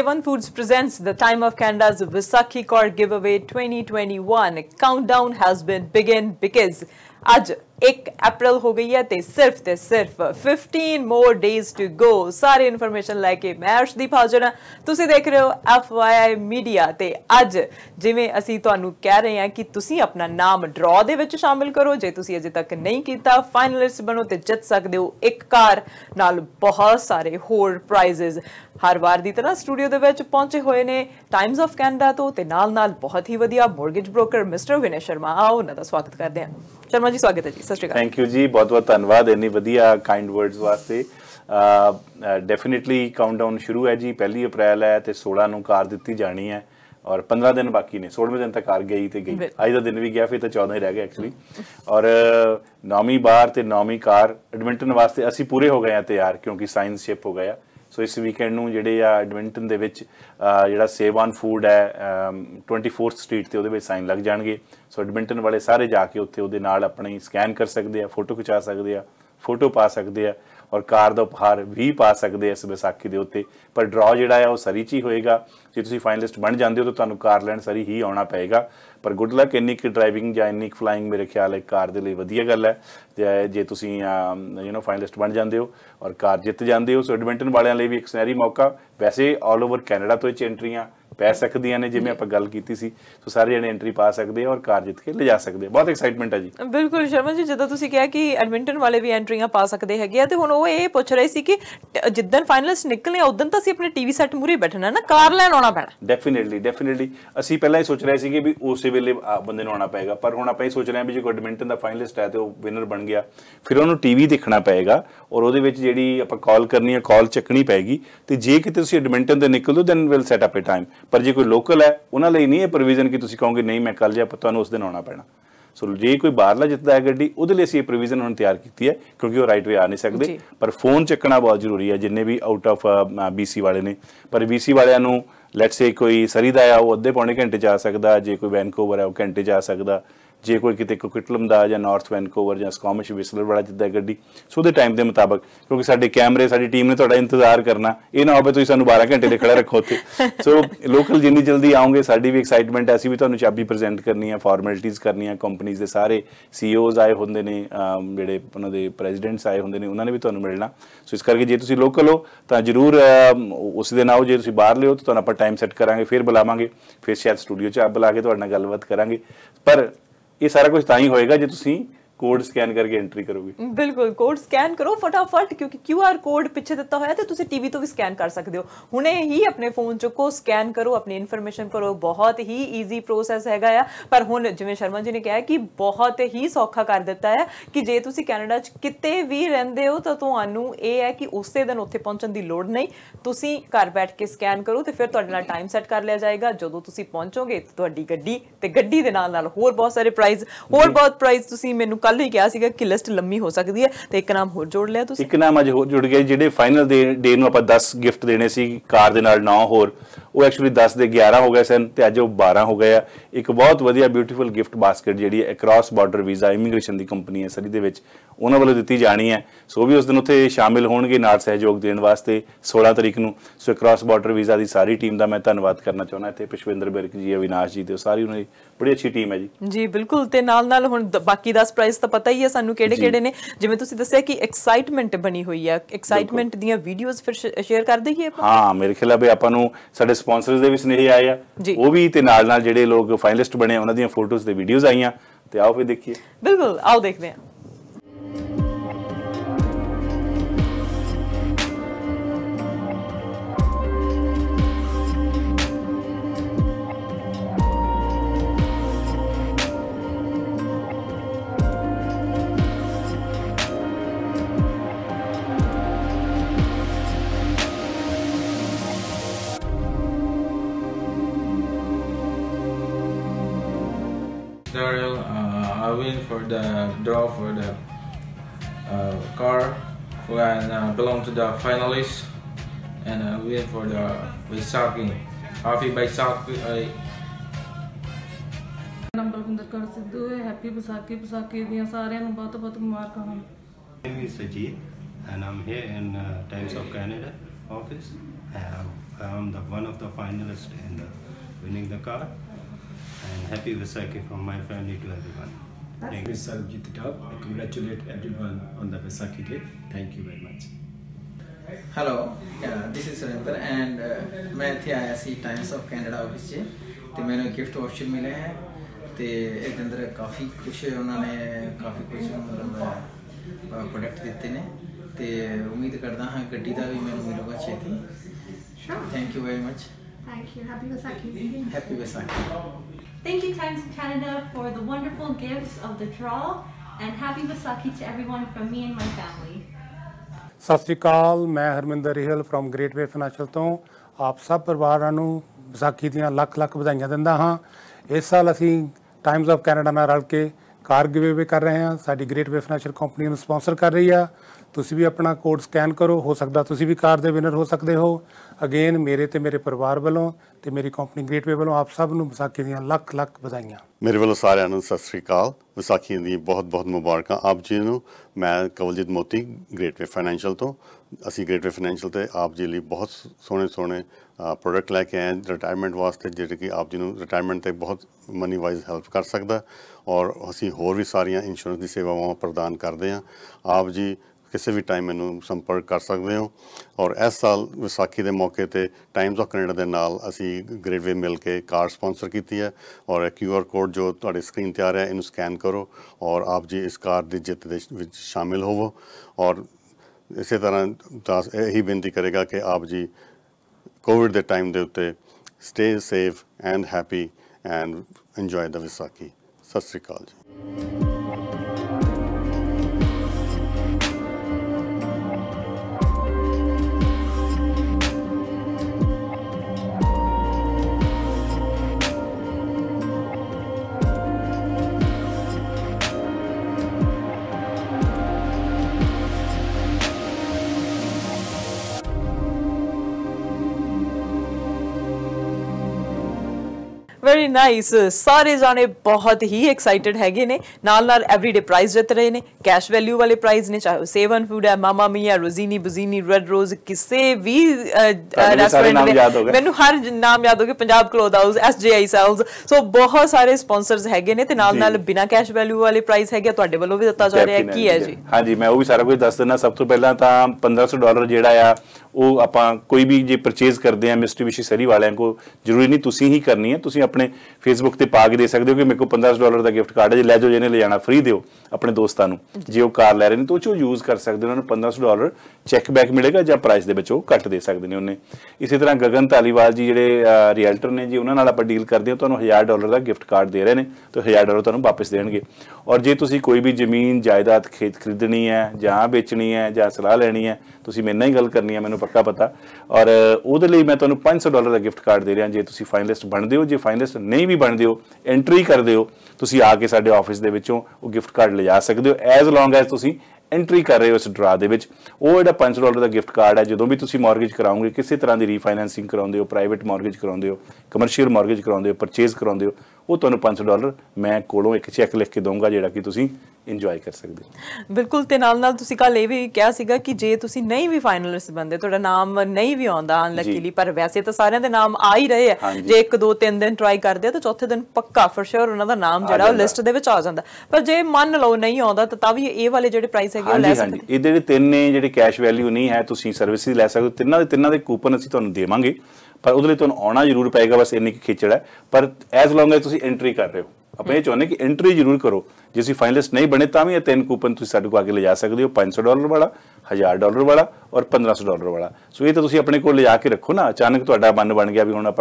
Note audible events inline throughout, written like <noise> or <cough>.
K1 Foods presents the Time of Canada's Visakhi Card Giveaway 2021. A countdown has been begin because Aj. 1 ਅਪ੍ਰੈਲ ਹੋ ਗਈ ਹੈ ਤੇ ਸਿਰਫ ਤੇ ਸਿਰਫ 15 ਮੋਰ ਡੇਜ਼ ਟੂ ਗੋ ਸਾਰੀ ਇਨਫੋਰਮੇਸ਼ਨ ਲੈ ਕੇ ਮੈਂ ਦੀ ਫਾਜਣਾ ਤੁਸੀਂ ਦੇਖ ਰਹੇ ਹੋ ਐਫਵਾਈ ਮੀਡੀਆ ਤੇ ਅੱਜ ਜਿਵੇਂ ਅਸੀਂ ਤੁਹਾਨੂੰ ਕਹਿ ਰਹੇ ਹਾਂ ਕਿ ਤੁਸੀਂ ਆਪਣਾ ਨਾਮ ਡਰਾ ਦੇ ਵਿੱਚ ਸ਼ਾਮਿਲ ਕਰੋ ਜੇ ਤੁਸੀਂ ਅਜੇ ਤੱਕ ਨਹੀਂ ਕੀਤਾ ਫਾਈਨਲਿਸਟ ਬਣੋ ਤੇ ਜਿੱਤ ਸਕਦੇ ਹੋ ਇੱਕ ਕਾਰ ਨਾਲ ਬਹੁਤ ਸਾਰੇ ਹੋਰ ਪ੍ਰਾਈਜ਼ਸ ਹਰ ਵਾਰ ਦੀ ਤਰ੍ਹਾਂ ਸਟੂਡੀਓ ਦੇ ਵਿੱਚ ਪਹੁੰਚੇ ਹੋਏ ਨੇ ਟਾਈਮਸ ਆਫ ਕੈਨੇਡਾ ਤੋਂ ਤੇ ਨਾਲ ਨਾਲ ਬਹੁਤ ਹੀ ਵਧੀਆ mortgage broker mister Vinay Sharma ਆਓ ਉਹਨਾਂ ਦਾ ਸਵਾਗਤ ਕਰਦੇ ਹਾਂ ਸ਼ਰਮਾ ਜੀ ਸਵਾਗਤ ਹੈ ਜੀ ਸਤਿ ਸ਼੍ਰੀ ਅਕਾਲ ਥੈਂਕ ਯੂ ਜੀ ਬਹੁਤ ਬਹੁਤ ਧੰਨਵਾਦ ਇੰਨੀ ਵਧੀਆ ਕਾਈਂਡ ਵਰਡਸ ਵਾਸਤੇ ਡੈਫੀਨਿਟਲੀ ਕਾਊਂਟਡਾਊਨ ਸ਼ੁਰੂ ਹੈ ਜੀ 1 ਅਪ੍ਰੈਲ ਹੈ ਤੇ 16 ਨੂੰ ਕਾਰ ਦਿੱਤੀ ਜਾਣੀ ਹੈ ਔਰ 15 ਦਿਨ ਬਾਕੀ ਨੇ 16ਵੇਂ ਦਿਨ ਤੱਕ ਆ ਗਈ ਤੇ ਗਈ ਅੱਜ ਦਾ ਦਿਨ ਵੀ ਗਿਆ ਫਿਰ ਤਾਂ 14 ਹੀ ਰਹਿ ਗਿਆ ਐਕਚੁਅਲੀ ਔਰ ਨੌਵੀਂ ਬਾਰ ਤੇ ਨੌਵੀਂ ਕਾਰ ਐਡਮਿੰਟਨ ਵਾਸਤੇ ਅਸੀਂ ਪੂਰੇ ਹੋ ਗਏ ਆ ਤਿਆਰ ਕਿਉਂਕਿ ਸਾਇੰਸ ਸ਼ਿਪ ਹੋ ਗਿਆ ਸੋ ਇਸ ਵੀਕਐਂਡ ਨੂੰ ਜਿਹੜੇ ਆ ਐਡਵੈਂਟਨ ਦੇ ਵਿੱਚ ਜਿਹੜਾ ਸੇਵਾਨ ਫੂਡ ਹੈ 24th ਸਟਰੀਟ ਤੇ ਉਹਦੇ ਵਿੱਚ ਸਾਈਨ ਲੱਗ ਜਾਣਗੇ ਸੋ ਐਡਵੈਂਟਨ ਵਾਲੇ ਸਾਰੇ ਜਾ ਕੇ ਉੱਥੇ ਉਹਦੇ ਨਾਲ ਆਪਣੀ ਸਕੈਨ ਕਰ ਸਕਦੇ ਆ ਫੋਟੋ ਖਿਚਾ ਸਕਦੇ ਆ ਫੋਟੋ ਪਾ ਸਕਦੇ ਆ ਔਰ ਕਾਰ ਦਾ ਉਪਹਾਰ ਵੀ ਪਾ ਸਕਦੇ ਇਸ ਵਿਸਾਖੀ ਦੇ ਉੱਤੇ ਪਰ ਡਰਾ ਜਿਹੜਾ ਹੈ ਉਹ ਸਰੀ ਚ ਹੀ ਹੋਏਗਾ ਜੇ ਤੁਸੀਂ ਫਾਈਨਲਿਸਟ ਬਣ ਜਾਂਦੇ ਹੋ ਤਾਂ ਤੁਹਾਨੂੰ ਕਾਰ ਲੈਣ ਸਰੀ ਹੀ ਆਉਣਾ ਪਏਗਾ ਪਰ ਗੁੱਡ ਲੱਕ ਇੰਨੀ ਕਿ ਡਰਾਈਵਿੰਗ ਜਾਂ ਇੰਨੀ ਫਲਾਈਂਗ ਮੇਰੇ ਖਿਆਲ ਹੈ ਕਾਰ ਦੇ ਲਈ ਵਧੀਆ ਗੱਲ ਹੈ ਜੇ ਤੁਸੀਂ ਯੂ نو ਫਾਈਨਲਿਸਟ ਬਣ ਜਾਂਦੇ ਹੋ ਔਰ ਕਾਰ ਜਿੱਤ ਜਾਂਦੇ ਹੋ ਸੋ ਐਡਮਿੰਟਨ ਵਾਲਿਆਂ ਲਈ ਵੀ ਇੱਕ ਸਨੈਰੀ ਮੌਕਾ ਵੈਸੇ ਆਲ ਓਵਰ ਕੈਨੇਡਾ ਤੋਂ ਇਹ ਐਂਟਰੀਆਂ ਪੈ ਸਕਦੀਆਂ ਨੇ ਜਿਵੇਂ ਆਪਾਂ ਗੱਲ ਕੀਤੀ ਸੀ ਸੋ ਸਾਰੇ ਜਣੇ ਐਂਟਰੀ ਪਾ ਸਕਦੇ ਆ ਔਰ ਕਾਰ ਜਿੱਤ ਕੇ ਲਿਜਾ ਸਕਦੇ ਆ ਬਹੁਤ ਐਕਸਾਈਟਮੈਂਟ ਆ ਜੀ ਬਿਲਕੁਲ ਸ਼ਰਮਾ ਜੀ ਜਦੋਂ ਤੁਸੀਂ ਕਿਹਾ ਕਿ ਐਡਮਿੰਟਨ ਵਾਲੇ ਵੀ ਐਂਟਰੀਆਂ ਪਾ ਸਕਦੇ ਹੈਗੇ ਆ ਤੇ ਹੁਣ ਉਹ ਇਹ ਪੁੱਛ ਰਹੇ ਸੀ ਕਿ ਜਿੱਦਣ ਫਾਈਨਲਿਸਟ ਨਿਕਲੇ ਉਦੋਂ ਤਾਂ ਅਸੀਂ ਆਪਣੇ ਟੀਵੀ ਸੈੱਟ ਮੂਰੇ ਬੈਠਣਾ ਨਾ ਕਾਰ ਲੈਣ ਆਉਣਾ ਪੈਣਾ ਡੈਫੀਨਿਟਲੀ ਡੈਫੀਨਿਟਲੀ ਅਸੀਂ ਪਹਿਲਾਂ ਹੀ ਸੋਚ ਰਹੇ ਸੀਗੇ ਵੀ ਉਸੇ ਵੇਲੇ ਬੰਦੇ ਨੂੰ ਆਉਣਾ ਪਏਗਾ ਪਰ ਹੁਣ ਆਪਾਂ ਇਹ ਸੋਚ ਰਹੇ ਹਾਂ ਵੀ ਜੇ ਐਡਮਿੰਟਨ ਦਾ ਫਾਈਨਲਿਸਟ ਹੈ ਤੇ ਉਹ ਵਿਨਰ ਬਣ ਗਿਆ ਫਿਰ ਉਹਨੂੰ ਟੀਵੀ ਦੇਖਣਾ ਪਏਗਾ ਔਰ ਉਹਦੇ ਵਿੱਚ ਜਿਹੜੀ ਆਪਾਂ ਕਾਲ ਕਰਨੀ ਹੈ ਕਾਲ ਚੱਕਣੀ ਪੈਗੀ ਤੇ ਜੇ ਕਿਤੇ ਤੁਸੀਂ ਐਡਮਿੰਟਨ ਦੇ ਨਿਕਲੋ then will set up a time ਪਰ ਜੇ ਕੋਈ ਲੋਕਲ ਹੈ ਉਹਨਾਂ ਲਈ ਨਹੀਂ ਇਹ ਪ੍ਰੋਵੀਜ਼ਨ ਕਿ ਤੁਸੀਂ ਕਹੋਗੇ ਨਹੀਂ ਮੈਂ ਕੱਲ ਜਾਂ ਤੁਹਾਨੂੰ ਉਸ ਦਿਨ ਆਉਣਾ ਪੈਣਾ ਸੋ ਜੇ ਕੋਈ ਬਾਹਰਲਾ ਜਿੱਤਦਾ ਹੈ ਗੱਡੀ ਉਹਦੇ ਲਈ ਅਸੀਂ ਇਹ ਪ੍ਰੋਵੀਜ਼ਨ ਹੁਣ ਤਿਆਰ ਕੀਤੀ ਹੈ ਕਿਉਂਕਿ ਉਹ ਰਾਈਟ ਵੇ ਆ ਨਹੀਂ ਸਕਦੇ ਪਰ ਫੋਨ ਚੱਕਣਾ ਬਹੁਤ ਜ਼ਰੂਰੀ ਹੈ ਜਿੰਨੇ ਵੀ ਆਊਟ ਆਫ ਬੀਸੀ ਵਾਲੇ ਨੇ ਪਰ ਬੀਸੀ ਵਾਲਿਆਂ ਨੂੰ ਲੈਟਸ ਸੇ ਕੋਈ ਸਰੀਦਾ ਆ ਉਹ ਅੱਧੇ ਪੌਣੇ ਘੰਟੇ ਜਾ ਸਕਦਾ ਜੇ ਕੋਈ ਵੈਨਕੂਵਰ ਹੈ ਉਹ ਘੰਟੇ ਜਾ ਸਕਦਾ ਜੇ ਕੋਈ ਕਿਤੇ ਕੋਕਿਟਲਮ ਦਾ ਜਾਂ ਨਾਰਥ ਵੈਨਕੂਵਰ ਜਾਂ ਸਕਾਮਿਸ਼ ਵਿਸਲਰ ਵਾਲਾ ਜਿੱਦਾਂ ਗੱਡੀ ਸੋ ਉਹਦੇ ਟਾਈਮ ਦੇ ਮੁਤਾਬਕ ਕਿਉਂਕਿ ਸਾਡੇ ਕੈਮਰੇ ਸਾਡੀ ਟੀਮ ਨੇ ਤੁਹਾਡਾ ਇੰਤਜ਼ਾਰ ਕਰਨਾ ਇਹ ਨਾ ਹੋਵੇ ਤੁਸੀਂ ਸਾਨੂੰ 12 ਘੰਟੇ ਦੇ ਖੜਾ ਰੱਖੋ ਉੱਥੇ ਸੋ <laughs> ਲੋਕਲ ਜਿੰਨੀ ਜਲਦੀ ਆਉਂਗੇ ਸਾਡੀ ਵੀ ਐਕਸਾਈਟਮੈਂਟ ਅਸੀਂ ਵੀ ਤੁਹਾਨੂੰ ਚਾਬੀ ਪ੍ਰੈਜ਼ੈਂਟ ਕਰਨੀ ਹੈ ਫਾਰਮੈਲਿਟੀਆਂ ਕਰਨੀਆਂ ਕੰਪਨੀਆਂ ਦੇ ਸਾਰੇ ਸੀਈਓਜ਼ ਆਏ ਹੁੰਦੇ ਨੇ ਜਿਹੜੇ ਉਹਨਾਂ ਦੇ ਪ੍ਰੈਜ਼ੀਡੈਂਟਸ ਆਏ ਹੁੰਦੇ ਨੇ ਉਹਨਾਂ ਨੇ ਵੀ ਤੁਹਾਨੂੰ ਮਿਲਣਾ ਸੋ ਇਸ ਕਰਕੇ ਜੇ ਤੁਸੀਂ ਲੋਕਲ ਹੋ ਤਾਂ ਜਰੂਰ ਉਸ ਦਿਨ ਆਓ ਜੇ ਤੁਸੀਂ ਬਾਹਰ ਲਿਓ ਤਾਂ ਤੁਹਾਨੂੰ ਆਪਾਂ ਟਾਈਮ ਸੈੱਟ ਕਰਾਂਗੇ ਫਿਰ ਬੁਲਾਵਾਂਗੇ ਫਿਰ ਸ਼ਾਇਦ ਸਟੂਡੀਓ 'ਚ ਆਪ ਬੁਲਾ ਕੇ ਤੁਹਾਡੇ ਨਾਲ ਗੱਲਬਾਤ ਕਰਾਂਗੇ ਪਰ ਇਹ ਸਾਰਾ ਕੁਝ ਤਾਂ ਹੀ ਹੋਏਗਾ ਜੇ ਤੁਸੀਂ ਕੋਡ ਸਕੈਨ ਕਰਕੇ ਐਂਟਰੀ ਕਰੋਗੇ ਬਿਲਕੁਲ ਕੋਡ ਸਕੈਨ ਕਰੋ ਫਟਾਫਟ ਕਿਉਂਕਿ QR ਕੋਡ ਪਿੱਛੇ ਦਿੱਤਾ ਹੋਇਆ ਤੇ ਤੁਸੀਂ ਟੀਵੀ ਤੋਂ ਵੀ ਸਕੈਨ ਕਰ ਸਕਦੇ ਹੋ ਹੁਣੇ ਹੀ ਆਪਣੇ ਫੋਨ ਕੋ ਸਕੈਨ ਕਰੋ ਆਪਣੀ ਇਨਫੋਰਮੇਸ਼ਨ ਭਰੋ ਬਹੁਤ ਹੀ ਈਜ਼ੀ ਪ੍ਰੋਸੈਸ ਹੈਗਾ ਆ ਪਰ ਹੁਣ ਜਿਵੇਂ ਸ਼ਰਮਾ ਜੀ ਨੇ ਕਿਹਾ ਕਿ ਬਹੁਤ ਹੀ ਸੌਖਾ ਕਰ ਦਿੱਤਾ ਹੈ ਕਿ ਜੇ ਤੁਸੀਂ ਕੈਨੇਡਾ 'ਚ ਕਿਤੇ ਵੀ ਰਹਿੰਦੇ ਹੋ ਤਾਂ ਤੁਹਾਨੂੰ ਇਹ ਹੈ ਕਿ ਉਸੇ ਦਿਨ ਉੱਥੇ ਪਹੁੰਚਣ ਦੀ ਲੋੜ ਨਹੀਂ ਤੁਸੀਂ ਘਰ ਬੈਠ ਕੇ ਸਕੈਨ ਕਰੋ ਤੇ ਫਿਰ ਤੁਹਾਡੇ ਨਾਲ ਟਾਈਮ ਸੈੱਟ ਕਰ ਲਿਆ ਜਾਏਗਾ ਜਦੋਂ ਤੁਸੀਂ ਪਹੁੰਚੋਗੇ ਤੁਹਾਡੀ ਗੱਡੀ ਤੇ ਗੱਡੀ ਦੇ ਨਾਲ ਨਾਲ ਹੋਰ ਬਹੁਤ ਸਾਰੇ ਪ੍ਰਾਈਜ਼ ਹੋਰ ਬਹੁਤ ਪ੍ਰਾਈਜ਼ ਤੁਸੀਂ ਮੈਨੂੰ ਕੱਲ ਹੀ ਕਿਹਾ ਸੀਗਾ ਕਿ ਲਿਸਟ ਲੰਮੀ ਹੋ ਸਕਦੀ ਹੈ ਤੇ ਇੱਕ ਨਾਮ ਹੋਰ ਜੋੜ ਲਿਆ ਤੁਸੀਂ ਇੱਕ ਨਾਮ ਅਜੇ ਹੋਰ ਜੁੜ ਗਿਆ ਜਿਹੜੇ ਫਾਈਨਲ ਦੇ ਡੇ ਨੂੰ ਆਪਾਂ 10 ਗਿਫਟ ਦੇਣੇ ਸੀ ਕਾਰ ਦੇ ਨਾਲ ਨਾ ਹੋਰ ਉਹ ਐਕਚੁਅਲੀ 10 ਦੇ 11 ਹੋ ਗਏ ਸਨ ਤੇ ਅੱਜ ਉਹ 12 ਹੋ ਗਏ ਆ ਇੱਕ ਬਹੁਤ ਵਧੀਆ ਬਿਊਟੀਫੁਲ ਗਿਫਟ ਬਾਸਕਟ ਜਿਹੜੀ ਹੈ ਅਕ੍ਰੋਸ ਬਾਰਡਰ ਵੀਜ਼ਾ ਇਮੀਗ੍ਰੇਸ਼ਨ ਦੀ ਕੰਪਨੀ ਹੈ ਸਰੀ ਦੇ ਵਿੱਚ ਉਹਨਾਂ ਵੱਲੋਂ ਦਿੱਤੀ ਜਾਣੀ ਹੈ ਸੋ ਵੀ ਉਸ ਦਿਨ ਉੱਥੇ ਸ਼ਾਮਿਲ ਹੋਣਗੇ ਨਾਲ ਸਹਿਯੋਗ ਦੇਣ ਵਾਸਤੇ 16 ਤਰੀਕ ਨੂੰ ਸੋ ਅਕ੍ਰੋਸ ਬਾਰਡਰ ਵੀਜ਼ਾ ਦੀ ਸਾਰੀ ਟੀਮ ਦਾ ਮੈਂ ਧੰਨਵਾਦ ਕਰਨਾ ਚਾਹੁੰਦਾ ਇੱਥੇ ਪਸ਼ਵਿੰਦਰ ਬਿਰਕ ਜੀ ਅਵਿਨਾਸ਼ ਜੀ ਤੇ ਸਾਰੀ ਉਹਨਾਂ ਦੀ ਬੜੀ ਅੱਛੀ ਟੀਮ ਹੈ ਜੀ ਜੀ ਬਿਲਕੁਲ ਤੇ ਨਾਲ ਨਾਲ ਹੁਣ ਬਾਕੀ 10 ਪ੍ਰਾਈਜ਼ ਤਾਂ ਪਤਾ ਹੀ ਹੈ ਸਾਨੂੰ ਕਿਹੜੇ ਕਿਹੜੇ ਨੇ ਜਿਵੇਂ ਤੁਸੀਂ ਦੱਸਿਆ ਕਿ ਐਕਸਾਈਟਮੈਂਟ ਬਣੀ ਹੋਈ ਹੈ ਐਕਸਾਈਟਮੈਂਟ ਦੀਆਂ ਵੀਡੀਓਜ਼ ਫਿਰ ਸ਼ੇਅਰ ਕਰ ਦਈਏ ਹਾਂ ਮੇਰੇ ਖਿਆਲ ਆਪਾਂ ਨੂੰ ਸਾਡੇ ਸਪਾਂਸਰਸ ਦੇ ਵੀ ਸਨੇਹ ਆਏ ਆ ਉਹ ਵੀ ਤੇ ਨਾਲ ਨਾਲ ਜਿਹੜੇ ਲੋਕ ਫਾਈਨਲਿਸਟ ਬਣੇ ਉਹਨਾਂ ਦੀਆਂ ਫੋਟੋਜ਼ ਤੇ ਵੀਡੀਓਜ਼ ਆਈਆਂ ਤੇ ਆਓ ਫੇ ਦੇਖੀਏ ਬਿਲਕੁਲ ਆਓ ਦੇਖਦੇ ਹਾਂ win for the draw for the uh, car for uh, belong to the finalists and uh, win for the Waisaki. Happy Waisaki. ਨਾਮ ਬਲਵਿੰਦਰ ਕੌਰ ਸਿੱਧੂ ਹੈ ਹੈਪੀ ਵਿਸਾਖੀ ਵਿਸਾਖੀ ਦੀਆਂ ਸਾਰਿਆਂ ਨੂੰ ਬਹੁਤ ਬਹੁਤ ਮੁਬਾਰਕਾਂ ਹੋਣ My name is Sajid and I'm here in uh, Times of Canada office. I'm, um, I'm the one of the finalists in the winning the car and happy Visakhi from my family to everyone. Thank you, Sarvjit Dab. I congratulate everyone on the Vaisakhi Day. Thank you very much. Hello this is Surinder and ਮੈਂ ਇੱਥੇ ਆਇਆ ਸੀ Times of Canada office 'ਚ ਤੇ ਮੈਨੂੰ gift option ਮਿਲੇ ਹੈ ਤੇ ਇਹਦੇ ਅੰਦਰ ਕਾਫੀ ਕੁਝ ਉਹਨਾਂ ਨੇ ਕਾਫੀ ਕੁਝ ਮਤਲਬ ਪ੍ਰੋਡਕਟ ਦਿੱਤੇ ਨੇ ਤੇ ਉਮੀਦ ਕਰਦਾ ਹਾਂ ਗੱਡੀ ਦਾ ਵੀ ਮੈਨੂੰ ਮਿਲੂਗਾ ਛੇਤੀ thank you very much Thank you. Happy Vaisakhi. Happy Vaisakhi. Thank you Times of Canada for the wonderful gifts of the draw and happy Vaisakhi to everyone from me and my family. ਸਤਿ ਸ਼੍ਰੀ ਅਕਾਲ ਮੈਂ Harminder Rehal from Great Way Financial ਤੋਂ ਆਪ ਸਭ ਪਰਿਵਾਰਾਂ ਨੂੰ ਵਿਸਾਖੀ ਦੀਆਂ ਲੱਖ ਲੱਖ ਵਧਾਈਆਂ ਦਿੰਦਾ ਹਾਂ ਇਸ ਸਾਲ ਅਸੀਂ ਟਾਈਮਸ ਆਫ ਕੈਨੇਡਾ ਨਾਲ ਰਲ ਕੇ ਕਾਰਗਵੇ ਵੀ ਕਰ ਰਹੇ ਹਾਂ ਸਾਡੀ ਗ੍ਰੇਟ ਵੇ ਫਾਈਨੈਂਸ਼ੀਅਲ ਕੰਪਨੀ ਨੂੰ ਸਪਾਂਸਰ ਕਰ ਰਹੀ ਆ ਤੁਸੀਂ ਵੀ ਆਪਣਾ ਕੋਡ ਸਕੈਨ ਕਰੋ ਹੋ ਸਕਦਾ ਤੁਸੀਂ ਵੀ ਕਾਰ ਦੇ ਵਿਨਰ ਹੋ ਸਕਦੇ ਹੋ ਅਗੇਨ ਮੇਰੇ ਤੇ ਮੇਰੇ ਪਰਿਵਾਰ ਵੱਲੋਂ ਤੇ ਮੇਰੀ ਕੰਪਨੀ ਗ੍ਰੇਟਵੇ ਵੱਲੋਂ ਆਪ ਸਭ ਨੂੰ ਵਿਸਾਖੀ ਦੀਆਂ ਲੱਖ ਲੱਖ ਵਧਾਈਆਂ ਮੇਰੇ ਵੱਲੋਂ ਸਾਰਿਆਂ ਨੂੰ ਸਤਿ ਸ੍ਰੀ ਅਕਾਲ ਵਿਸਾਖੀ ਦੀ ਬਹੁਤ ਬਹੁਤ ਮੁਬਾਰਕਾਂ ਆਪ ਜੀ ਨੂੰ ਮੈਂ ਕਵਲਜੀਤ ਮੋਤੀ ਗ੍ਰੇਟਵੇ ਫਾਈਨੈਂਸ਼ੀਅਲ ਤੋਂ ਅਸੀਂ ਗ੍ਰੇਟਵੇ ਫਾਈਨੈਂਸ਼ੀਅਲ ਤੇ ਆਪ ਜੀ ਲਈ ਬਹੁਤ ਸੋਹਣੇ ਸੋਹਣੇ ਪ੍ਰੋਡਕਟ ਲੈ ਕੇ ਆਏ ਹਾਂ ਰਿਟਾਇਰਮੈਂਟ ਵਾਸਤੇ ਜਿਹੜੇ ਕਿ ਆਪ ਜੀ ਨੂੰ ਰਿਟਾਇਰਮੈਂਟ ਤੇ ਬਹੁਤ ਮਨੀ ਵਾਈਜ਼ ਹੈਲਪ ਕਰ ਸਕਦਾ ਔਰ ਅਸੀਂ ਹੋਰ ਵੀ ਸਾਰੀਆਂ ਇੰਸ਼ੋਰੈਂਸ ਦੀ ਸੇਵਾਵਾਂ ਪ੍ਰਦਾਨ ਕਰਦੇ ਹਾਂ ਆਪ ਜੀ ਕਿਸੇ ਵੀ ਟਾਈਮ ਮੈਨੂੰ ਸੰਪਰਕ ਕਰ ਸਕਦੇ ਹੋ ਔਰ ਇਸ ਸਾਲ ਵਿਸਾਖੀ ਦੇ ਮੌਕੇ ਤੇ ਟਾਈਮਸ ਆਫ ਕੈਨੇਡਾ ਦੇ ਨਾਲ ਅਸੀਂ ਗ੍ਰੇਡਵੇ ਮਿਲ ਕੇ ਕਾਰ ਸਪਾਂਸਰ ਕੀਤੀ ਹੈ ਔਰ ਇਹ ਕਿਊਆਰ ਕੋਡ ਜੋ ਤੁਹਾਡੇ ਸਕਰੀਨ ਤੇ ਆ ਰਿਹਾ ਇਹਨੂੰ ਸਕੈਨ ਕਰੋ ਔਰ ਆਪ ਜੀ ਇਸ ਕਾਰ ਦੀ ਜਿੱਤ ਦੇ ਵਿੱਚ ਸ਼ਾਮਿਲ ਹੋਵੋ ਔਰ ਇਸੇ ਤਰ੍ਹਾਂ ਦਾਸ ਇਹੀ ਬੇਨਤੀ ਕਰੇਗਾ ਕਿ ਆਪ ਜੀ ਕੋਵਿਡ ਦੇ ਟਾਈਮ ਦੇ ਉੱਤੇ stay safe and happy and enjoy the Vaisakhi Sat Sri ਅਕਾਲ ਜੀ ਵੈਰੀ ਨਾਈਸ ਸਾਰੇ ਜਾਣੇ ਬਹੁਤ ਹੀ ਐਕਸਾਈਟਡ ਹੈਗੇ ਨੇ ਨਾਲ ਨਾਲ ਐਵਰੀਡੇ ਪ੍ਰਾਈਜ਼ ਜਿੱਤ ਰਹੇ ਨੇ ਕੈਸ਼ ਵੈਲਿਊ ਵਾਲੇ ਪ੍ਰਾਈਜ਼ ਨੇ ਚਾਹੇ ਸੇਵਨ ਫੂਡ ਹੈ ਮਾਮਾ ਮੀਆ ਰੋਜ਼ੀਨੀ ਬੁਜ਼ੀਨੀ ਰੈਡ ਰੋਜ਼ ਕਿਸੇ ਵੀ ਰੈਸਟੋਰੈਂਟ ਦੇ ਮੈਨੂੰ ਹਰ ਨਾਮ ਯਾਦ ਹੋ ਗਏ ਪੰਜਾਬ ਕਲੋਥ ਹਾਊਸ ਐਸ ਜੀ ਆਈ ਸੈਲਸ ਸੋ ਬਹੁਤ ਸਾਰੇ ਸਪਾਂਸਰਸ ਹੈਗੇ ਨੇ ਤੇ ਨਾਲ ਨਾਲ ਬਿਨਾ ਕੈਸ਼ ਵੈਲਿਊ ਵਾਲੇ ਪ੍ਰਾਈਜ਼ ਹੈਗੇ ਤੁਹਾਡੇ ਵੱਲੋਂ ਵੀ ਦਿੱਤਾ ਜਾ ਰਿਹਾ ਕੀ ਹੈ ਜੀ ਹਾਂਜੀ ਮੈਂ ਉਹ ਵੀ ਸਾਰਾ ਕੁਝ ਦੱਸ ਦਿੰਦਾ ਸਭ ਤੋਂ ਪਹਿਲਾਂ ਤਾਂ 1500 ਡਾਲਰ ਜਿਹੜਾ ਆ ਉਹ ਆਪਾਂ ਕੋਈ ਵੀ ਜੇ ਪਰਚੇਸ ਕਰਦੇ ਆ ਵਿਸ਼ੀ ਸਰੀ ਵਾਲਿਆਂ ਕੋ ਜ਼ਰੂਰੀ ਨਹੀਂ ਤੁਸੀਂ ਹੀ ਕਰਨੀ ਹੈ ਤੁਸੀਂ ਆਪਣੇ ਫੇਸਬੁੱਕ ਤੇ ਪਾ ਕੇ ਦੇ ਸਕਦੇ ਹੋ ਕਿ ਮੇਰੇ ਕੋ 15 ਡਾਲਰ ਦਾ ਗਿਫਟ ਕਾਰਡ ਹੈ ਜੇ ਲੈ ਜਾਓ ਜਿਹਨੇ ਲੈ ਜਾਣਾ ਫ੍ਰੀ ਦਿਓ ਆਪਣੇ ਦੋਸਤਾਂ ਨੂੰ ਜੇ ਉਹ ਕਾਰ ਲੈ ਰਹੇ ਨੇ ਤਾਂ ਉਹ ਚੋ ਯੂਜ਼ ਕਰ ਸਕਦੇ ਉਹਨਾਂ ਨੂੰ 1500 ਡਾਲਰ ਚੈੱਕ ਬੈਕ ਮਿਲੇਗਾ ਜਾਂ ਪ੍ਰਾਈਸ ਦੇ ਵਿੱਚ ਉਹ ਘੱਟ ਦੇ ਸਕਦੇ ਨੇ ਉਹਨੇ ਇਸੇ ਤਰ੍ਹਾਂ ਗਗਨ ਧਾਲੀਵਾਲ ਜੀ ਜਿਹੜੇ ਰੀਅਲਟਰ ਨੇ ਜੀ ਉਹਨਾਂ ਨਾਲ ਆਪਾਂ ਡੀਲ ਕਰਦੇ ਹਾਂ ਤੁਹਾਨੂੰ 1000 ਡਾਲਰ ਦਾ ਗਿਫਟ ਕਾਰਡ ਦੇ ਰਹੇ ਨੇ ਤਾਂ 1000 ਡਾਲਰ ਤੁਹਾਨੂੰ ਵਾਪਸ ਦੇਣਗੇ ਔਰ ਜੇ ਤੁਸੀਂ ਕੋਈ ਵੀ ਜ਼ਮੀਨ ਜਾਇਦਾਦ ਖੇਤ ਖਰੀਦਣੀ ਹੈ ਜਾਂ ਵੇਚਣੀ ਹੈ ਜਾਂ ਸਲਾਹ ਲੈਣੀ ਹੈ ਤੁਸੀਂ ਮੇਰੇ ਨਾਲ ਹੀ ਗੱਲ ਕਰਨੀ ਹੈ ਮੈਨੂੰ ਪੱਕਾ ਪਤਾ ਔਰ ਉਹਦੇ ਲਈ ਮੈਂ ਤੁਹਾਨੂੰ 500 ਡਾਲਰ ਦਾ ਗਿਫਟ ਕਾਰਡ ਦੇ ਰਿਹਾ ਜੇ ਤੁਸੀਂ ਫਾਈਨਲਿਸਟ ਬਣਦੇ ਹੋ ਜੇ ਫਾਈਨਲਿਸਟ ਨਹੀਂ ਵੀ ਬਣਦੇ ਹੋ ਐਂਟਰੀ ਕਰਦੇ ਹੋ ਤੁਸੀਂ ਆ ਕੇ ਸਾਡੇ ਆਫਿਸ ਦੇ ਵਿੱਚੋਂ ਉਹ ਗਿਫਟ ਕਾਰਡ ਲਿਜਾ ਸਕਦੇ ਹੋ ਐਜ਼ ਲੌਂਗ ਐਜ਼ ਤੁਸੀਂ ਐਂਟਰੀ ਕਰ ਰਹੇ ਹੋ ਇਸ ਡਰਾ ਦੇ ਵਿੱਚ ਉਹ ਜਿਹੜਾ 500 ਡਾਲਰ ਦਾ ਗਿਫਟ ਕਾਰਡ ਹੈ ਜਦੋਂ ਵੀ ਤੁਸੀਂ ਮਾਰਗੇਜ ਕਰਾਉਂਗੇ ਕਿਸੇ ਤਰ੍ਹਾਂ ਦੀ ਰੀਫਾਈਨੈਂਸਿੰਗ ਕਰਾਉਂਦੇ ਹੋ ਪ੍ਰਾਈਵੇਟ ਮਾਰਗੇਜ ਕਰਾਉਂਦੇ ਹੋ ਕਮਰਸ਼ੀਅਲ ਮਾਰਗੇਜ ਕਰਾਉਂਦੇ ਹੋ ਪਰਚੇਸ ਕਰਾਉਂਦੇ ਹੋ ਉਹ ਤੁਹਾਨੂੰ 500 ਡਾਲਰ ਮੈਂ ਕੋਲੋਂ ਇੱਕ ਚੈੱਕ ਲਿਖ ਕੇ ਦਊਂਗਾ ਜਿਹੜਾ ਕਿ ਤੁਸੀਂ ਇੰਜੋਏ ਕਰ ਸਕਦੇ ਹੋ ਬਿਲਕੁਲ ਤੇ ਨਾਲ ਨਾਲ ਤੁਸੀਂ ਕੱਲ ਇਹ ਵੀ ਕਿਹਾ ਸੀਗਾ ਕਿ ਜੇ ਤੁਸੀਂ ਨਹੀਂ ਵੀ ਫਾਈਨਲਿਸਟ ਬੰਦੇ ਤੁਹਾਡਾ ਨਾਮ ਨਹੀਂ ਵੀ ਆਉਂਦਾ ਅਨਲੱਕੀਲੀ ਪਰ ਵੈਸੇ ਤਾਂ ਸਾਰਿਆਂ ਦੇ ਨਾਮ ਆ ਹੀ ਰਹੇ ਆ ਜੇ 1 2 3 ਦਿਨ ਟਰਾਈ ਕਰਦੇ ਆ ਤਾਂ ਚੌਥੇ ਦਿਨ ਪੱਕਾ ਫਰ ਸ਼ੋਰ ਉਹਨਾਂ ਦਾ ਨਾਮ ਜਿਹੜਾ ਉਹ ਲਿਸਟ ਦੇ ਵਿੱਚ ਆ ਜਾਂਦਾ ਪਰ ਜੇ ਮੰਨ ਲਓ ਨਹੀਂ ਆਉਂਦਾ ਤਾਂ ਤਾਂ ਵੀ ਇਹ ਵਾਲੇ ਜਿਹੜੇ ਪ੍ਰਾਈਸ ਹੈਗੇ ਉਹ ਲੈ ਸਕਦੇ ਹਾਂਜੀ ਇਹਦੇ ਜਿਹੜੇ ਤਿੰਨ ਨੇ ਜਿਹੜੇ ਕੈਸ਼ ਵੈਲਿਊ ਨਹੀਂ ਹੈ ਤੁਸੀਂ ਸਰਵਿਸਿਜ਼ ਲੈ ਸਕਦੇ ਤਿੰਨਾਂ ਦੇ ਤਿੰਨਾਂ ਦੇ ਕੂਪਨ ਅਸੀਂ ਤੁਹਾਨੂੰ ਦੇਵਾਂਗੇ पर तो आना जरूर पेगा बस इन खिचड़ है पर एज लॉन्ग एज तुम एंट्री कर रहे हो आप ये चाहते कि एंट्री जरूर करो जो अभी फाइनलिस्ट नहीं बने तो भी यह तीन कूपन साढ़े को आगे ले जा सकते हो पांच सौ डॉलर वाला हज़ार डॉलर वाला और पंद्रह सौ डॉलर वाला सो ये तो अपने को ले जा रखो ना अचानक तो मन बन गया भी हम आप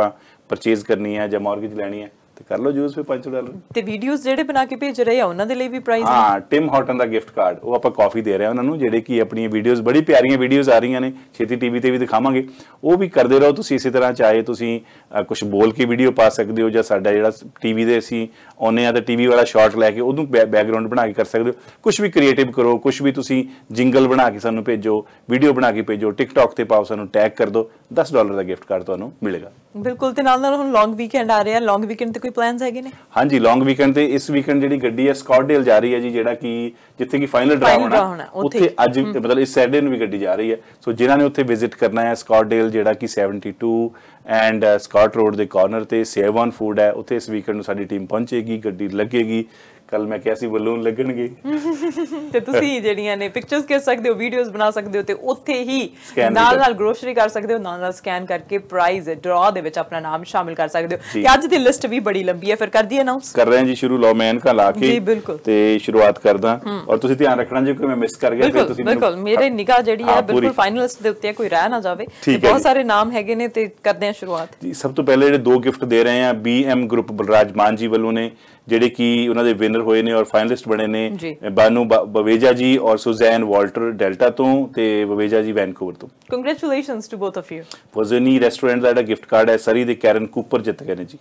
परचेज करनी है ज मॉर्गेज लैनी है ਤੇ ਕਰ ਲਓ ਜੂਸ ਵੀ 500 ਡਾਲਰ ਤੇ ਵੀਡੀਓਜ਼ ਜਿਹੜੇ ਬਣਾ ਕੇ ਭੇਜ ਰਹੇ ਆ ਉਹਨਾਂ ਦੇ ਲਈ ਵੀ ਪ੍ਰਾਈਜ਼ ਹਾਂ ਟਿਮ ਹਾਟਨ ਦਾ ਗਿਫਟ ਕਾਰਡ ਉਹ ਆਪਾਂ ਕਾਫੀ ਦੇ ਰਹੇ ਆ ਉਹਨਾਂ ਨੂੰ ਜਿਹੜੇ ਕੀ ਆਪਣੀਆਂ ਵੀਡੀਓਜ਼ ਬੜੀ ਪਿਆਰੀਆਂ ਵੀਡੀਓਜ਼ ਆ ਰਹੀਆਂ ਨੇ ਛੇਤੀ ਟੀਵੀ ਤੇ ਵੀ ਦਿਖਾਵਾਂਗੇ ਉਹ ਵੀ ਕਰਦੇ ਰਹੋ ਤੁਸੀਂ ਇਸੇ ਤਰ੍ਹਾਂ ਚਾਹੇ ਤੁਸੀਂ ਕੁਝ ਬੋਲ ਕੇ ਵੀਡੀਓ ਪਾ ਸਕਦੇ ਹੋ ਜਾਂ ਸਾਡਾ ਜਿਹੜਾ ਟੀਵੀ ਦੇ ਅਸੀਂ ਆਉਨੇ ਆ ਤੇ ਟੀਵੀ ਵਾਲਾ ਸ਼ਾਟ ਲੈ ਕੇ ਉਹਨੂੰ ਬੈਕਗ੍ਰਾਉਂਡ ਬਣਾ ਕੇ ਕਰ ਸਕਦੇ ਹੋ ਕੁਝ ਵੀ ਕ੍ਰੀਏਟਿਵ ਕਰੋ ਕੁਝ ਵੀ ਤੁਸੀਂ ਜਿੰਗਲ ਬਣਾ ਕੇ ਸਾਨੂੰ ਭੇਜੋ ਵੀਡੀਓ ਬਣਾ ਕੇ ਭੇਜੋ ਟਿਕਟੌਕ ਤੇ ਪਾਓ ਸਾਨੂੰ ਟੈਗ ਕਰ ਦਿਓ 10 ਡਾਲਰ ਦਾ ਗਿਫਟ ਕਾਰਡ ਤੁਹਾਨੂੰ ਮਿਲੇਗਾ ਬਿਲਕੁਲ ਤੇ ਨਾਲ ਨਾਲ ਹੁਣ ਲੌਂਗ ਵੀਕਐਂਡ ਆ ਰਿਹਾ ਲੌਂਗ ਵੀਕਐਂਡ ਤੇ ਵੀ ਪਲਾਨਸ ਹੈਗੇ ਨੇ ਹਾਂਜੀ ਲੌਂਗ ਵੀਕਐਂਡ ਤੇ ਇਸ ਵੀਕਐਂਡ ਜਿਹੜੀ ਗੱਡੀ ਹੈ ਸਕਾਟਡੇਲ ਜਾ ਰਹੀ ਹੈ ਜੀ ਜਿਹੜਾ ਕਿ ਜਿੱਥੇ ਕਿ ਫਾਈਨਲ ਡਰਾ ਹੋਣਾ ਉੱਥੇ ਅੱਜ ਮਤਲਬ ਇਸ ਸੈਟਰਡੇ ਨੂੰ ਵੀ ਗੱਡੀ ਜਾ ਰਹੀ ਹੈ ਸੋ ਜਿਨ੍ਹਾਂ ਨੇ ਉੱਥੇ ਵਿਜ਼ਿਟ ਕਰਨਾ ਹੈ ਸਕਾਟਡੇਲ ਜਿਹੜਾ ਕਿ 72 ਐਂਡ ਸਕਾਟ ਰੋਡ ਦੇ ਕਾਰਨਰ ਤੇ ਸੇਵਨ ਫੂਡ ਹੈ ਉੱਥੇ ਇਸ ਵੀਕਐਂਡ ਨੂੰ ਸਾਡੀ ਟੀਮ ਪਹੁੰਚੇਗੀ ਗੱਡੀ ਲੱਗੇਗੀ ਕੱਲ ਮੈਂ ਕਿਹਾ ਸੀ ਬਲੂਨ ਲੱਗਣਗੇ <laughs> ਤੇ ਤੁਸੀਂ ਜਿਹੜੀਆਂ ਨੇ ਪਿਕਚਰਸ ਕਰ ਸਕਦੇ ਹੋ ਵੀਡੀਓਜ਼ ਬਣਾ ਸਕਦੇ ਹੋ ਤੇ ਉੱਥੇ ਹੀ ਨਾਲ ਨਾਲ ਗਰੋਸਰੀ ਕਰ ਸਕਦੇ ਹੋ ਨਾਲ ਨਾਲ ਸਕੈਨ ਕਰਕੇ ਪ੍ਰਾਈਜ਼ ਡਰਾ ਦੇ ਵਿੱਚ ਆਪਣਾ ਨਾਮ ਸ਼ਾਮਿਲ ਕਰ ਸਕਦੇ ਹੋ ਤੇ ਅੱਜ ਦੀ ਲਿਸਟ ਵੀ ਬੜੀ ਲੰਬੀ ਹੈ ਫਿਰ ਕਰ ਦਈਏ ਅਨਾਉਂਸ ਕਰ ਰਹੇ ਹਾਂ ਜੀ ਸ਼ੁਰੂ ਲਓ ਮੈਂ ਇਨਕਾ ਲਾ ਕੇ ਜੀ ਬਿਲਕੁਲ ਤੇ ਸ਼ੁਰੂਆਤ ਕਰਦਾ ਔਰ ਤੁਸੀਂ ਧਿਆਨ ਰੱਖਣਾ ਜੀ ਕਿ ਮੈਂ ਮਿਸ ਕਰ ਗਿਆ ਤੇ ਤੁਸੀਂ ਬਿਲਕੁਲ ਮੇਰੇ ਨਿਗਾਹ ਜਿਹੜੀ ਹੈ ਬਿਲਕੁਲ ਫਾਈਨਲਿਸਟ ਦੇ ਉੱਤੇ ਹੈ ਕੋਈ ਰਹਿ ਨਾ ਜਾਵੇ ਬਹੁਤ ਸਾਰੇ ਨਾਮ ਹੈਗੇ ਨੇ ਤੇ ਕਰਦੇ ਹਾਂ ਸ਼ੁਰੂਆਤ ਜੀ ਸਭ ਤੋਂ ਪਹਿਲੇ ਜਿਹੜੇ ਦੋ ਗਿਫਟ ਦੇ ਰਹੇ ਹਾਂ ਬੀਐਮ ਗਰੁੱਪ ਬਲਰਾਜ ਮਾਨ ਜੀ ਵੱਲੋਂ ਨੇ ਜਿਹੜੇ ਕਿ ਉਹਨਾਂ ਦੇ ਵਿਨਰ ਹੋਏ ਨੇ ਔਰ ਫਾਈਨਲਿਸਟ ਬਣੇ ਨੇ ਬਾਨੂ ਬਵੇਜਾ ਜੀ ਔਰ ਸੁਜ਼ੈਨ ਵਾਲਟਰ ਡੈਲਟਾ ਤੋਂ ਤੇ ਬਵੇਜਾ ਜੀ ਵੈਨਕੂਵਰ ਤੋਂ congratulations to both of you ਪੋਜ਼ਨੀ ਰੈਸਟੋਰੈਂਟ ਦਾ ਗਿਫਟ ਕਾਰਡ ਹੈ ਸਰੀ ਦੇ ਕੈਰਨ ਕੂਪਰ ਜਿੱਤ ਗਏ ਨੇ ਜੀ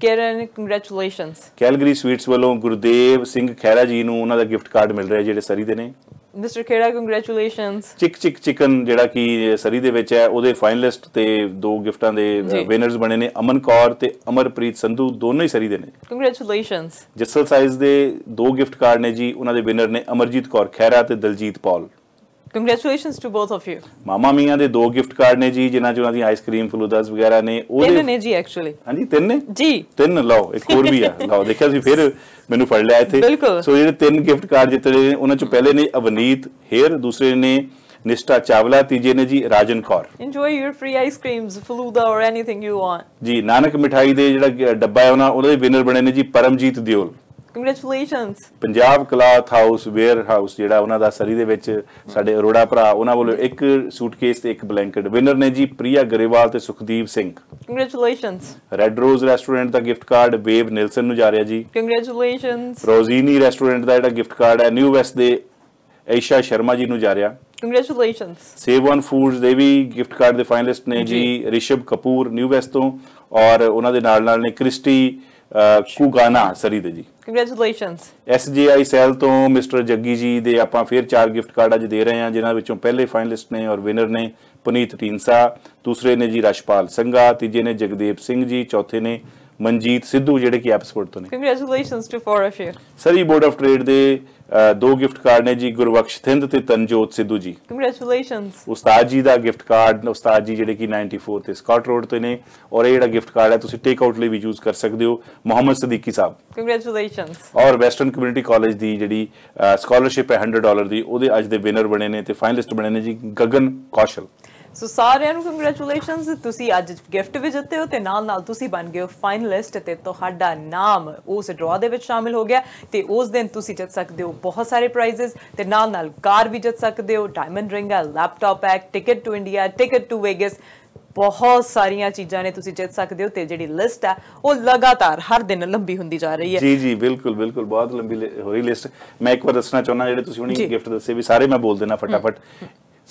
ਕੈਰਨ ਕੰਗ੍ਰੈਚੁਲੇਸ਼ਨਸ ਕੈਲਗਰੀ ਸਵੀਟਸ ਵੱਲੋਂ ਗੁਰਦੇਵ ਸਿੰਘ ਖੈਰਾ ਜੀ ਨੂੰ ਉਹਨਾਂ ਦਾ ਗਿਫਟ ਕਾਰਡ ਮਿਲ ਰਿਹਾ ਜਿਹੜੇ ਸਰੀ ਦੇ ਨੇ mister Khera congratulations chick chick chicken ਜਿਹੜਾ ਕਿ ਸਰੀ ਦੇ ਵਿੱਚ ਹੈ ਉਹਦੇ ਫਾਈਨਲਿਸਟ ਤੇ ਦੋ ਗਿਫਟਾਂ ਦੇ ਵਿਨਰਸ ਬਣੇ ਨੇ ਅਮਨ ਕੌਰ ਤੇ ਅਮਰਪ੍ਰੀਤ ਸੰਧੂ ਦੋਨੋਂ ਹੀ ਸਰੀ ਦੇ ਨੇ ਕੰਗ੍ਰੈਚੁਲੇਸ਼ਨਸ ਜਿਸਲ ਸਾਈਜ਼ ਦੇ ਦੋ ਗਿਫਟ ਕਾਰਡ ਨੇ ਜੀ ਉਹਨਾਂ ਦੇ ਵਿਨਰ ਨੇ ਅਮਰਜੀਤ ਕੌਰ ਖੈਰਾ ਤੇ Daljit Paul congratulations to both of you Mamma Mia ਦੇ ਦੋ ਗਿਫਟ ਕਾਰਡ ਨੇ ਜੀ ਜਿਨ੍ਹਾਂ ਚ ਉਹਨਾਂ ਦੀ ਆਈਸਕ੍ਰੀਮ ਫਲੂਦਾਸ ਵਗੈਰਾ ਨੇ ਉਹਦੇ ਤਿੰਨ ਨੇ ਜੀ ਐਕਚੁਅਲੀ ਹਾਂਜੀ ਤਿੰਨ ਨੇ ਜੀ ਤਿੰਨ ਲਓ ਇੱਕ ਹੋਰ ਵੀ ਆ <laughs> ਲਓ ਦੇਖਿਆ ਸੀ ਫਿਰ ਮੈਨੂੰ ਫੜ ਲਿਆ ਇੱਥੇ ਸੋ ਜਿਹੜੇ ਤਿੰਨ ਗਿਫਟ ਕਾਰਡ ਜਿੱਤੇ ਨੇ ਉਹਨਾਂ ਚ ਪਹਿਲੇ ਨੇ ਅਵਨੀਤ ਹੇਰ ਦੂਸਰੇ ਨੇ ਨਿਸ਼ਟਾ ਚਾਵਲਾ ਤੀਜੇ ਨੇ ਜੀ Rajan Kaur enjoy your free ice creams falooda or anything you want ਜੀ ਨਾਨਕ ਮਿਠਾਈ ਦੇ ਜਿਹੜਾ ਡੱਬਾ ਹੈ ਉਹਨਾਂ ਉਹਦੇ ਵਿਨਰ ਬਣੇ ਨੇ ਜੀ Paramjit Deol congratulations Punjab cloth house warehouse ਜਿਹੜਾ ਉਹਨਾਂ ਦਾ ਸਰੀ ਦੇ ਵਿੱਚ ਸਾਡੇ ਅਰੋੜਾ ਭਰਾ ਉਹਨਾਂ ਵੱਲੋਂ ਇੱਕ ਸੂਟਕੇਸ ਤੇ ਇੱਕ ਬਲੈਂਕਟ ਵਿਨਰ ਨੇ ਜੀ ਪ੍ਰਿਆ ਗਰੇਵਾਲ ਤੇ Sukhdeep Singh congratulations red rose restaurant ਦਾ ਗਿਫਟ ਕਾਰਡ ਵੇਵ ਨਿਲਸਨ ਨੂੰ ਜਾ ਰਿਹਾ ਜੀ ਕੰਗ੍ਰੈਚੁਲੇਸ਼ਨਸ ਰੋਜ਼ੀਨੀ ਰੈਸਟੋਰੈਂਟ ਦਾ ਜਿਹੜਾ ਗਿਫਟ ਕਾਰਡ ਹੈ ਨਿਊ ਵੈਸਟ ਦੇ ਐਸ਼ਾ ਸ਼ਰਮਾ ਜੀ ਨੂੰ ਜਾ ਰਿਹਾ ਕੰਗ੍ਰੈਚੁਲੇਸ਼ਨਸ ਸੇਵ ਵਨ ਫੂਡਸ ਦੇ ਵੀ ਗਿਫਟ ਕਾਰਡ ਦੇ ਫਾਈਨਲਿਸਟ ਨੇ ਜੀ ਰਿਸ਼ਭ ਕਪੂਰ ਨਿਊ ਵੈਸਟ ਤੋਂ ਔਰ ਉਹਨਾਂ ਦੇ ਨਾਲ ਨਾਲ ਨੇ ਕ੍ਰਿਸਟੀ ਸ਼ੂਗਾਨਾ ਸਰੀ ਦੇ ਜੀ ਕੰਗ੍ਰੈਚੁਲੇਸ਼ਨਸ ਐਸਜੀਆਈ ਸੈਲ ਤੋਂ ਮਿਸਟਰ ਜੱਗੀ ਜੀ ਦੇ ਆਪਾਂ ਫੇਰ ਚਾਰ ਗਿਫਟ ਕਾਰਡ ਅੱਜ ਦੇ ਰਹੇ ਹਾਂ ਜਿਨ੍ਹਾਂ ਵਿੱਚੋਂ ਪਹਿਲੇ ਫਾਈਨਲਿਸਟ ਨੇ ਔਰ ਵਿਨਰ ਨੇ ਪੁਨੀਤ ਢੀਂਸਾ ਦੂਸਰੇ ਨੇ ਜੀ ਰਸ਼ਪਾਲ ਸੰਗਾ ਤੀਜੇ ਨੇ ਜਗਦੀਪ ਸਿੰਘ ਜੀ ਚੌਥੇ ਨੇ ਮਨਜੀਤ ਸਿੱਧੂ ਜਿਹੜੇ ਕਿ ਐਪਸਪੋਰਟ ਤੋਂ ਨੇ congratulations to four of you Surrey Board of Trade ਦੇ ਦੋ ਗਿਫਟ ਕਾਰਡ ਨੇ ਜੀ ਗੁਰਵਖਸ਼ ਥਿੰਦ ਤੇ ਤਨਜੋਤ ਸਿੱਧੂ ਜੀ ਕੰਗ੍ਰੈਚੁਲੇਸ਼ਨਸ ਉਸਤਾਦ ਜੀ ਦਾ ਗਿਫਟ ਕਾਰਡ ਉਸਤਾਦ ਜੀ ਜਿਹੜੇ ਕਿ 94 ਤੇ ਸਕਾਟ ਰੋਡ ਤੇ ਨੇ ਔਰ ਇਹ ਜਿਹੜਾ ਗਿਫਟ ਕਾਰਡ ਹੈ ਤੁਸੀਂ ਟੇਕ ਆਊਟ ਲਈ ਵੀ ਯੂਜ਼ ਕਰ ਸਕਦੇ ਹੋ ਮੁਹੰਮਦ ਸਦੀਕੀ ਸਾਹਿਬ ਕੰਗ੍ਰੈਚੁਲੇਸ਼ਨਸ ਔਰ ਵੈਸਟਰਨ ਕਮਿਊਨਿਟੀ ਕਾਲਜ ਦੀ ਜਿਹੜੀ ਸਕਾਲਰਸ਼ਿਪ ਹੈ 100 ਡਾਲਰ ਦੀ ਉਹਦੇ ਅੱਜ ਦੇ ਵਿਨਰ ਬਣੇ ਨੇ ਤੇ ਫਾਈਨਲਿਸਟ ਬਣੇ ਨੇ ਜੀ ਗਗਨ ਕੌਸ਼ਲ ਸੋ ਸਾਰਿਆਂ ਨੂੰ ਕੰਗ੍ਰੈਚੁਲੇਸ਼ਨਸ ਤੁਸੀਂ ਅੱਜ ਗਿਫਟ ਵੀ ਜਿੱਤੇ ਹੋ ਤੇ ਨਾਲ ਨਾਲ ਤੁਸੀਂ ਬਣ ਗਏ ਹੋ ਫਾਈਨਲਿਸਟ ਤੇ ਤੁਹਾਡਾ ਨਾਮ ਉਸ ਡਰਾ ਦੇ ਵਿੱਚ ਸ਼ਾਮਿਲ ਹੋ ਗਿਆ ਤੇ ਉਸ ਦਿਨ ਤੁਸੀਂ ਜਿੱਤ ਸਕਦੇ ਹੋ ਬਹੁਤ ਸਾਰੇ ਪ੍ਰਾਈਜ਼ਸ ਤੇ ਨਾਲ ਨਾਲ ਕਾਰ ਵੀ ਜਿੱਤ ਸਕਦੇ ਹੋ ਡਾਇਮੰਡ ਰਿੰਗ ਹੈ ਲੈਪਟਾਪ ਹੈ ticket to India ticket to Vegas ਬਹੁਤ ਸਾਰੀਆਂ ਚੀਜ਼ਾਂ ਨੇ ਤੁਸੀਂ ਜਿੱਤ ਸਕਦੇ ਹੋ ਤੇ ਜਿਹੜੀ ਲਿਸਟ ਹੈ ਉਹ ਲਗਾਤਾਰ ਹਰ ਦਿਨ ਲੰਬੀ ਹੁੰਦੀ ਜਾ ਰਹੀ ਹੈ ਜੀ ਜੀ ਬਿਲਕੁਲ ਬਿਲਕੁਲ ਬਹੁਤ ਲੰਬੀ ਹੋ ਰਹੀ ਲਿਸਟ ਮੈਂ ਇੱਕ ਵਾਰ ਦੱਸਣਾ ਚਾਹੁੰਦਾ ਜਿਹੜੇ ਤੁਸੀਂ ਹੁਣੀ ਗਿਫਟ ਦੱਸੇ ਵੀ ਸਾਰੇ ਮੈਂ ਬੋਲ ਦੇਣਾ ਫਟਾਫਟ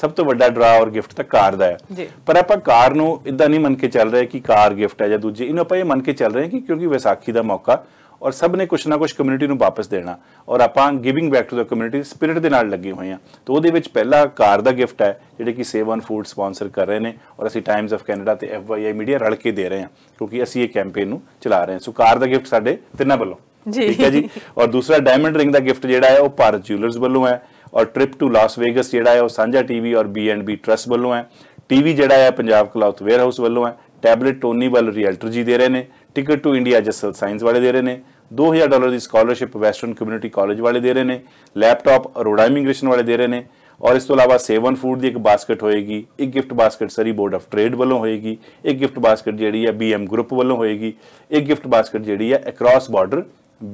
ਸਭ ਤੋਂ ਵੱਡਾ ਡਰਾ ਔਰ ਗਿਫਟ ਤਾਂ ਕਾਰ ਦਾ ਹੈ ਪਰ ਆਪਾਂ ਕਾਰ ਨੂੰ ਇਦਾਂ ਨਹੀਂ ਮੰਨ ਕੇ ਚੱਲ ਰਹੇ ਕਿ ਕਾਰ ਗਿਫਟ ਹੈ ਜਾਂ ਦੂਜੀ ਇਹਨੂੰ ਆਪਾਂ ਇਹ ਮੰਨ ਕੇ ਚੱਲ ਰਹੇ ਕਿ ਕਿਉਂਕਿ ਵਿਸਾਖੀ ਦਾ ਮੌਕਾ ਔਰ ਸਭ ਨੇ ਕੁਛ ਨਾ ਕੁਛ ਕਮਿਊਨਿਟੀ ਨੂੰ ਵਾਪਸ ਦੇਣਾ ਔਰ ਆਪਾਂ giving back to the community spirit ਦੇ ਨਾਲ ਲੱਗੇ ਹੋਏ ਆ ਤਾਂ ਉਹਦੇ ਵਿੱਚ ਪਹਿਲਾ ਕਾਰ ਦਾ ਗਿਫਟ ਹੈ ਜਿਹੜੇ ਕਿ ਸੇਵ ਔਨ ਫੂਡ ਸਪਾਂਸਰ ਕਰ ਰਹੇ ਨੇ ਔਰ ਅਸੀਂ ਟਾਈਮਸ ਆਫ ਕੈਨੇਡਾ ਤੇ ਐਫਵਾਈਆਈ ਮੀਡੀਆ ਰਲ ਕੇ ਦੇ ਰਹੇ ਹਾਂ ਕਿਉਂਕਿ ਅਸੀਂ ਇਹ ਕੈਂਪੇਨ ਨੂੰ ਚਲਾ ਰਹੇ ਹਾਂ ਸੋ ਕਾਰ ਦਾ ਗਿਫਟ ਸਾਡੇ ਤਿੰਨਾਂ ਵੱਲੋਂ ਠੀਕ ਹੈ ਜੀ ਔਰ ਦੂਸਰਾ ਡਾਇਮੰਡ ਰਿੰਗ ਦਾ ਗਿਫਟ ਜਿਹੜਾ ਹੈ ਉਹ ਭਾਰਤ ਜਿਊਲਰਸ ਵੱਲੋਂ ਹੈ और ट्रिप टू लास वेगस जो सांझा टीवी और बी एंड बी ट्रस्ट वालों है टी वी टीवी जब कलाउथ वेयरहाउस वालों है टैबलेट टोनी वाल रियल्टर जी दे रहे हैं टिकट टू इंडिया जसल साइंस वाले दे रहे हैं दो हज़ार डॉलर की स्कॉलरशिप वैसटर्न कम्यूनिटी कॉलेज वाले दे रहे हैं लैपटॉप अरोड़ा रिशन वाले दे रहे हैं और इस तो अलावा सेवन फूड की एक बास्कट होएगी एक gift basket Surrey Board of Trade वालों होएगी एक गिफ्ट बास्कट जी है बी एम ग्रुप वालों होएगी एक गिफ्ट बास्कट जी है अक्रॉस बॉर्डर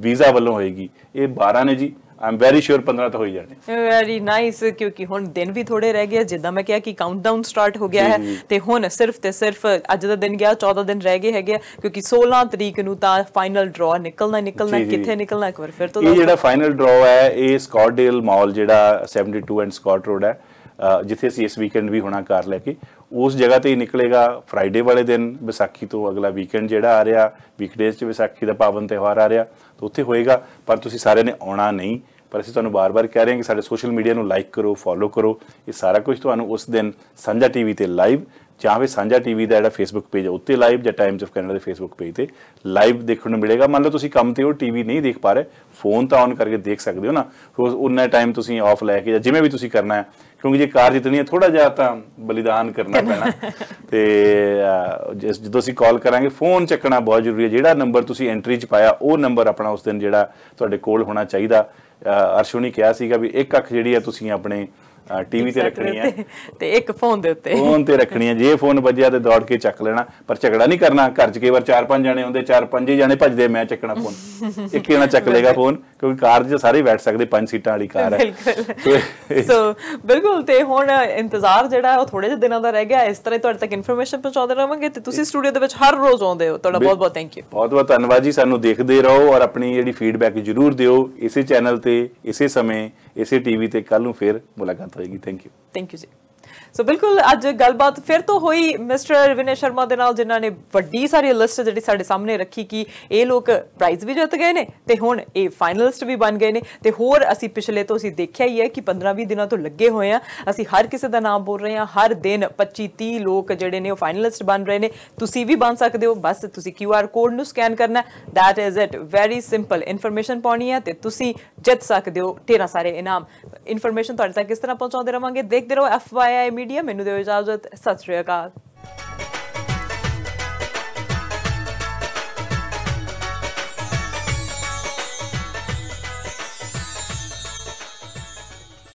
वीज़ा वालों होएगी ये बारह ने जी ਆਮ ਵੈਰੀ ਸ਼ੋਰ 15 ਤਾਂ ਹੋ ਹੀ ਜਾਣੇ ਵੈਰੀ ਨਾਈਸ ਕਿਉਂਕਿ ਹੁਣ ਦਿਨ ਵੀ ਥੋੜੇ ਰਹਿ ਗਏ ਜਿੱਦਾਂ ਮੈਂ ਕਿਹਾ ਕਿ ਕਾਊਂਟਡਾਊਨ ਸਟਾਰਟ ਹੋ ਗਿਆ ਹੈ ਤੇ ਹੁਣ ਸਿਰਫ ਤੇ ਸਿਰਫ ਅੱਜ ਦਾ ਦਿਨ ਗਿਆ 14 ਦਿਨ ਰਹਿ ਗਏ ਹੈਗੇ ਕਿਉਂਕਿ 16 ਤਰੀਕ ਨੂੰ ਤਾਂ ਫਾਈਨਲ ਡਰਾ ਨਿਕਲਣਾ ਨਿਕਲਣਾ ਕਿੱਥੇ ਨਿਕਲਣਾ ਇੱਕ ਵਾਰ ਫਿਰ ਤੋਂ ਇਹ ਜਿਹੜਾ ਫਾਈਨਲ ਡਰਾ ਹੈ ਇਹ ਸਕਾਟਡੇਲ ਮਾਲ ਜਿਹੜਾ 72 ਐਂਡ ਸਕਾਟ ਰੋਡ ਹੈ ਜਿੱਥੇ ਅਸੀਂ ਇਸ ਵੀਕਐਂਡ ਵੀ ਹੋਣਾ ਕਾਰ ਲੈ ਕੇ ਉਸ ਜਗ੍ਹਾ ਤੇ ਹੀ ਨਿਕਲੇਗਾ ਫਰਾਈਡੇ ਵਾਲੇ ਦਿਨ ਵਿਸਾਖੀ ਤੋਂ ਅਗਲਾ ਵੀਕਐਂਡ ਜਿਹੜਾ ਆ ਰਿਹਾ ਵੀਕਡੇਜ਼ 'ਚ ਵਿਸਾਖੀ ਦਾ ਪਾਵਨ ਤਿਹਾਰ ਆ ਰਿਹਾ ਤਾਂ ਉੱਥੇ ਹੋਏਗਾ ਪਰ ਤੁਸੀਂ ਸਾਰਿਆਂ ਨੇ ਆਉਣਾ ਨਹੀਂ ਪਰ ਅਸੀਂ ਤੁਹਾਨੂੰ ਬਾਰ-ਬਾਰ ਕਹਿ ਰਹੇ ਹਾਂ ਕਿ ਸਾਡੇ ਸੋਸ਼ਲ ਮੀਡੀਆ ਨੂੰ ਲਾਈਕ ਕਰੋ ਫੋਲੋ ਕਰੋ ਇਹ ਸਾਰਾ ਕੁਝ ਤੁਹਾਨੂੰ ਉਸ ਦਿਨ ਸੰਜਾ ਟੀਵੀ ਤੇ ਲਾਈਵ ਚਾਹਵੇ ਸਾਂਝਾ ਟੀਵੀ ਦਾ ਜਿਹੜਾ ਫੇਸਬੁੱਕ ਪੇਜ ਹੈ ਉੱਤੇ ਲਾਈਵ ਜਾਂ ਟਾਈਮਸ ਆਫ ਕੈਨੇਡਾ ਦੇ ਫੇਸਬੁੱਕ ਪੇਜ ਤੇ ਲਾਈਵ ਦੇਖਣ ਨੂੰ ਮਿਲੇਗਾ ਮੰਨ ਲਓ ਤੁਸੀਂ ਕੰਮ ਤੇ ਹੋ ਟੀਵੀ ਨਹੀਂ ਦੇਖ ਪਾ ਰਹੇ ਫੋਨ ਤਾਂ ਔਨ ਕਰਕੇ ਦੇਖ ਸਕਦੇ ਹੋ ਨਾ ਫਿਰ ਉਹਨਾਂ ਟਾਈਮ ਤੁਸੀਂ ਆਫ ਲੈ ਕੇ ਜਾਂ ਜਿਵੇਂ ਵੀ ਤੁਸੀਂ ਕਰਨਾ ਹੈ ਕਿਉਂਕਿ ਜੇ ਕਾਰ ਜਿੱਤਣੀ ਹੈ ਥੋੜਾ ਜਿਹਾ ਤਾਂ ਬਲੀਦਾਨ ਕਰਨਾ ਪੈਣਾ <laughs> ਤੇ ਜਦੋਂ ਅਸੀਂ ਕਾਲ ਕਰਾਂਗੇ ਫੋਨ ਚੱਕਣਾ ਬਹੁਤ ਜ਼ਰੂਰੀ ਹੈ ਜਿਹੜਾ ਨੰਬਰ ਤੁਸੀਂ ਐਂਟਰੀ 'ਚ ਪਾਇਆ ਉਹ ਨੰਬਰ ਆਪਣਾ ਉਸ ਦਿਨ ਜਿਹੜਾ ਤੁਹਾਡੇ ਕੋਲ ਹੋਣਾ ਚਾਹੀਦਾ ਅਰਸ਼ੂਨੀ ਕਿਹਾ ਸੀਗਾ ਵੀ ਇੱਕ ਅੱਖ ਜਿਹੜੀ ਹੈ ਤੁਸੀਂ ਆਪਣੇ ਟੀਵੀ ਤੇ ਰੱਖਣੀ ਹੈ ਤੇ ਇੱਕ ਫੋਨ ਦੇ ਉੱਤੇ ਫੋਨ ਤੇ ਰੱਖਣੀ ਹੈ ਜੇ ਫੋਨ ਵੱਜਿਆ ਤੇ ਦੌੜ ਕੇ ਚੱਕ ਲੈਣਾ ਪਰ ਝਗੜਾ ਨਹੀਂ ਕਰਨਾ ਘਰ 'ਚ ਕਈ ਵਾਰ ਚਾਰ ਪੰਜ ਜਣੇ ਹੁੰਦੇ ਚਾਰ ਪੰਜ ਹੀ ਜਣੇ ਭੱਜਦੇ ਮੈਂ ਚੱਕਣਾ ਫੋਨ ਇੱਕ ਜਣਾ ਚੱਕ ਲੇਗਾ ਫੋਨ ਕਿਉਂਕਿ ਕਾਰ 'ਚ ਸਾਰੇ ਬੈਠ ਸਕਦੇ ਪੰਜ ਸੀਟਾਂ ਵਾਲੀ ਕਾਰ ਹੈ ਸੋ ਬਿਲਕੁਲ ਤੇ ਹੁਣ ਇੰਤਜ਼ਾਰ ਜਿਹੜਾ ਉਹ ਥੋੜੇ ਜਿਹੇ ਦਿਨਾਂ ਦਾ ਰਹਿ ਗਿਆ ਇਸ ਤਰ੍ਹਾਂ ਤੁਹਾਡੇ ਤੱਕ ਇਨਫੋਰਮੇਸ਼ਨ ਪਹੁੰਚਾਉਂਦੇ ਰਹਾਂਗੇ ਤੇ ਤੁਸੀਂ ਸਟੂਡੀਓ ਦੇ ਵਿੱਚ ਹਰ ਰੋਜ਼ ਆਉਂਦੇ ਹੋ ਤੁਹਾਡਾ ਬਹੁਤ ਬਹੁਤ ਥੈਂਕ ਯੂ ਬਹੁਤ ਬਹੁਤ ਧੰਨਵਾਦ ਜੀ ਸਾਨੂੰ ਦੇਖਦੇ ਰਹੋ ਔਰ ਆਪਣੀ ਜਿਹੜੀ ਫੀਡਬੈਕ ਜ਼ਰੂਰ ਦਿਓ ਇਸੇ ਚੈਨਲ ਤੇ ਇਸੇ ਸਮੇਂ ਇਸੇ ਟੀਵੀ ਤੇ ਕੱਲ ਨੂੰ ਫੇਰ ਮੁਲਾਕਾਤ रहेगी थैंक यू थैंक यू जी ਸੋ ਬਿਲਕੁਲ ਅੱਜ ਗੱਲਬਾਤ ਫਿਰ ਤੋਂ ਹੋਈ ਮਿਸਟਰ ਵਿਨੇ ਸ਼ਰਮਾ ਦੇ ਨਾਲ ਜਿਨ੍ਹਾਂ ਨੇ ਵੱਡੀ ਸਾਰੀ ਲਿਸਟ ਜਿਹੜੀ ਸਾਡੇ ਸਾਹਮਣੇ ਰੱਖੀ ਕਿ ਇਹ ਲੋਕ ਪ੍ਰਾਈਜ਼ ਵੀ ਜਿੱਤ ਗਏ ਨੇ ਤੇ ਹੁਣ ਇਹ ਫਾਈਨਲਿਸਟ ਵੀ ਬਣ ਗਏ ਨੇ ਤੇ ਹੋਰ ਅਸੀਂ ਪਿਛਲੇ ਤੋਂ ਅਸੀਂ ਦੇਖਿਆ ਹੀ ਹੈ ਕਿ 15-20 ਦਿਨਾਂ ਤੋਂ ਲੱਗੇ ਹੋਏ ਆ ਅਸੀਂ ਹਰ ਕਿਸੇ ਦਾ ਨਾਮ ਬੋਲ ਰਹੇ ਆ ਹਰ ਦਿਨ 25-30 ਲੋਕ ਜਿਹੜੇ ਨੇ ਉਹ ਫਾਈਨਲਿਸਟ ਬਣ ਰਹੇ ਨੇ ਤੁਸੀਂ ਵੀ ਬਣ ਸਕਦੇ ਹੋ ਬਸ ਤੁਸੀਂ QR ਕੋਡ ਨੂੰ ਸਕੈਨ ਕਰਨਾ that is it very simple information ਪਾਉਣੀ ਹੈ ਤੇ ਤੁਸੀਂ ਜਿੱਤ ਸਕਦੇ ਹੋ 13 ਸਾਰੇ ਇਨਾਮ ਇਨਫੋਰਮੇਸ਼ਨ ਤੁਹਾਡੇ ਤੱਕ ਕਿਸ ਤਰ੍ਹਾਂ ਪਹੁੰਚਾਉਂਦੇ ਰਵਾਂਗੇ ਦੇਖਦੇ ਰਹੋ FYI ਮੀਡੀਆ ਮੈਨੂੰ ਦਿਓ ਇਜਾਜ਼ਤ ਸਤਿ ਸ਼੍ਰੀ ਅਕਾਲ